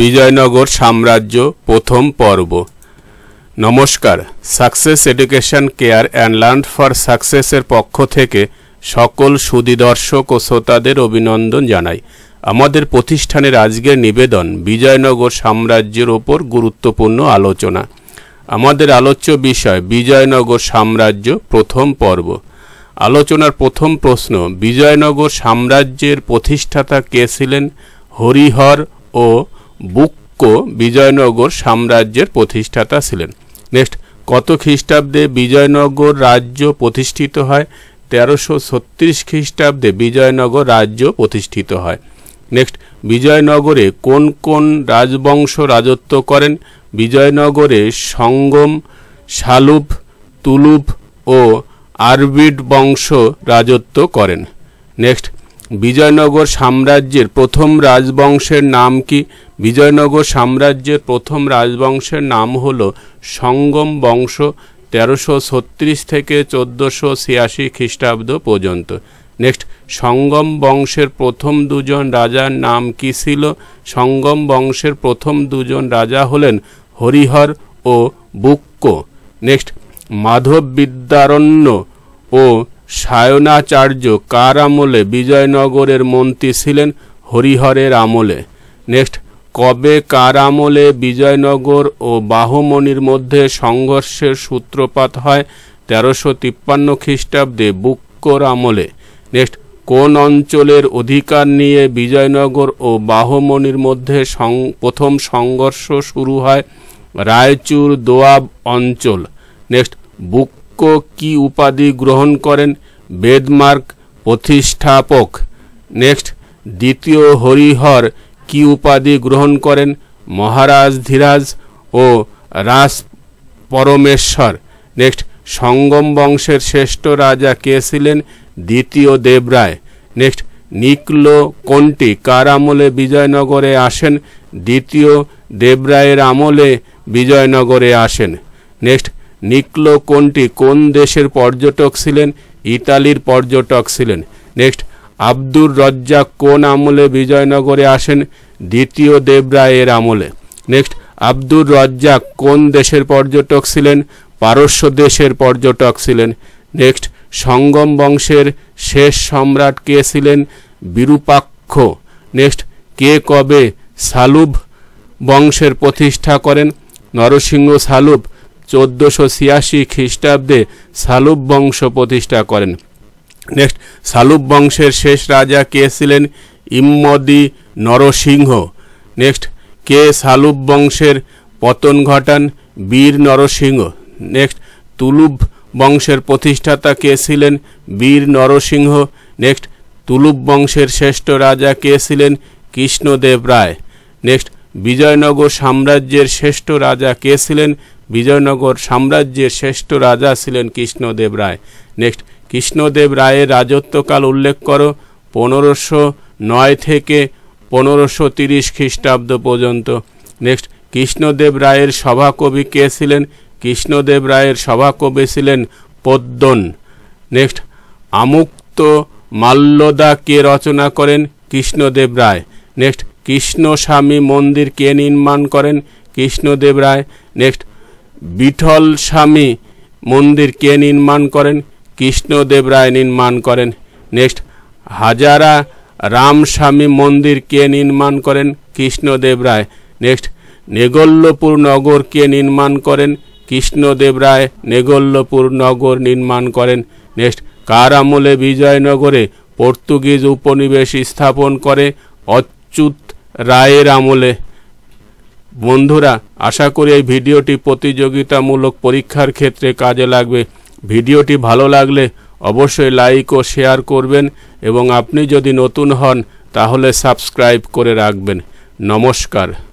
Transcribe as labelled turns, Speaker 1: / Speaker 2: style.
Speaker 1: বিজয়নগর সাম্রাজ্য প্রথম পর্ব নমস্কার success education care and learn for সাকসেসের পক্ষ থেকে সকল সুদীদর্শক ও শ্রোতাদের অভিনন্দন জানাই আমাদের প্রতিষ্ঠানের আজকের নিবেদন বিজয়নগর সাম্রাজ্যের ওপর গুরুত্বপূর্ণ আলোচনা আমাদের আলোচ্য বিষয় বিজয়নগর সাম্রাজ্য প্রথম পর্ব আলোচনার প্রথম প্রশ্ন বিজয়নগর সাম্রাজ্যের প্রতিষ্ঠাতা কে ছিলেন হরিহর ও বুক্ক বিজয়নগর সাম্রাজ্যের প্রতিষ্ঠাতা ছিলেন নেক্সট কত খ্রিস্টাব্দে বিজয়নগর রাজ্য প্রতিষ্ঠিত হয় তেরোশো ছত্রিশ খ্রিস্টাব্দে বিজয়নগর রাজ্য প্রতিষ্ঠিত হয় নেক্সট বিজয়নগরে কোন কোন রাজবংশ রাজত্ব করেন বিজয়নগরে সঙ্গম শালুপ তুলুপ ও আরবিড বংশ রাজত্ব করেন নেক্সট বিজয়নগর সাম্রাজ্যের প্রথম রাজবংশের নাম কি বিজয়নগর সাম্রাজ্যের প্রথম রাজবংশের নাম হল সঙ্গম বংশ তেরোশো ছত্রিশ থেকে চোদ্দোশো ছিয়াশি খ্রিস্টাব্দ পর্যন্ত নেক্সট সঙ্গম বংশের প্রথম দুজন রাজার নাম কি ছিল সঙ্গম বংশের প্রথম দুজন রাজা হলেন হরিহর ও বুক্ক নেক্সট মাধব বিদ্যারণ্য ও সায়নাচার্য কার আমলে বিজয়নগরের মন্ত্রী ছিলেন হরিহরের আমলে নেক্সট কবে কার আমলে বিজয়নগর ও বাহুমণির মধ্যে সংঘর্ষের সূত্রপাত হয় তেরোশো তিপ্পান্ন খ্রিস্টাব্দে বুক্কর আমলে নেক্সট কোন অঞ্চলের অধিকার নিয়ে বিজয়নগর ও বাহুমণির মধ্যে প্রথম সংঘর্ষ শুরু হয় রায়চুর দোয়াব অঞ্চল নেক্সট বুক্ক কি উপাধি গ্রহণ করেন বেদমার্ক প্রতিষ্ঠাপক নেক্সট দ্বিতীয় হরিহর কি উপাধি গ্রহণ করেন মহারাজ ধীরাজ ও রাস পরমেশ্বর নেক্সট সঙ্গম বংশের শ্রেষ্ঠ রাজা কে ছিলেন দ্বিতীয় দেবরায় নেক্সট নিকল কোনটি কার আমলে বিজয়নগরে আসেন দ্বিতীয় দেবরায়ের আমলে বিজয়নগরে আসেন নেক্সট নিকলো কোনটি কোন দেশের পর্যটক ছিলেন ইতালির পর্যটক ছিলেন নেক্সট আব্দুর রজ্জাক কোন আমলে বিজয়নগরে আসেন দ্বিতীয় দেবরায়ের আমলে নেক্সট আব্দুর রজ্জাক কোন দেশের পর্যটক ছিলেন পারস্য দেশের পর্যটক ছিলেন নেক্সট সঙ্গম বংশের শেষ সম্রাট কে ছিলেন বিরূপাক্ষ নেক্সট কে কবে সালুভ বংশের প্রতিষ্ঠা করেন নরসিংহ সালুভ চোদ্দশো ছিয়াশি খ্রিস্টাব্দে সালুভ বংশ প্রতিষ্ঠা করেন নেক্সট সালুব বংশের শেষ রাজা কে ছিলেন ইম্মদি নরসিংহ নেক্সট কে সালুব বংশের পতন ঘটান বীর নরসিংহ নেক্সট তুলুব বংশের প্রতিষ্ঠাতা কে ছিলেন বীর নরসিংহ নেক্সট তুলুব বংশের শ্রেষ্ঠ রাজা কে ছিলেন কৃষ্ণদেব রায় নেক্সট বিজয়নগর সাম্রাজ্যের শ্রেষ্ঠ রাজা কে ছিলেন বিজয়নগর সাম্রাজ্যের শ্রেষ্ঠ রাজা ছিলেন কৃষ্ণদেব রায় নেক্সট কৃষ্ণদেব রায়ের রাজত্বকাল উল্লেখ করো পনেরোশো নয় থেকে পনেরোশো তিরিশ খ্রিস্টাব্দ পর্যন্ত নেক্সট কৃষ্ণদেব রায়ের সভাকবি কে ছিলেন কৃষ্ণদেব রায়ের সভাকবি ছিলেন পদ্মন নেক্সট আমুক্ত মাল্যদা কে রচনা করেন কৃষ্ণদেব রায় নেক্সট কৃষ্ণস্বামী মন্দির কে নির্মাণ করেন কৃষ্ণদেব রায় নেক্সট বিঠল স্বামী মন্দির কে নির্মাণ করেন কৃষ্ণদেব রায় নির্মাণ করেন নেক্সট হাজারা রামস্বামী মন্দির কে নির্মাণ করেন কৃষ্ণদেব রায় নেক্সট নেগল্যপুর নগর কে নির্মাণ করেন কৃষ্ণদেব রায় নেগল্যপুর নগর নির্মাণ করেন নেক্সট কার আমলে বিজয়নগরে পর্তুগিজ উপনিবেশ স্থাপন করে অচ্যুত রায়ের আমলে বন্ধুরা আশা করি এই ভিডিওটি প্রতিযোগিতামূলক পরীক্ষার ক্ষেত্রে কাজে লাগবে ভিডিওটি ভালো লাগলে অবশ্যই লাইক ও শেয়ার করবেন এবং আপনি যদি নতুন হন তাহলে সাবস্ক্রাইব করে রাখবেন নমস্কার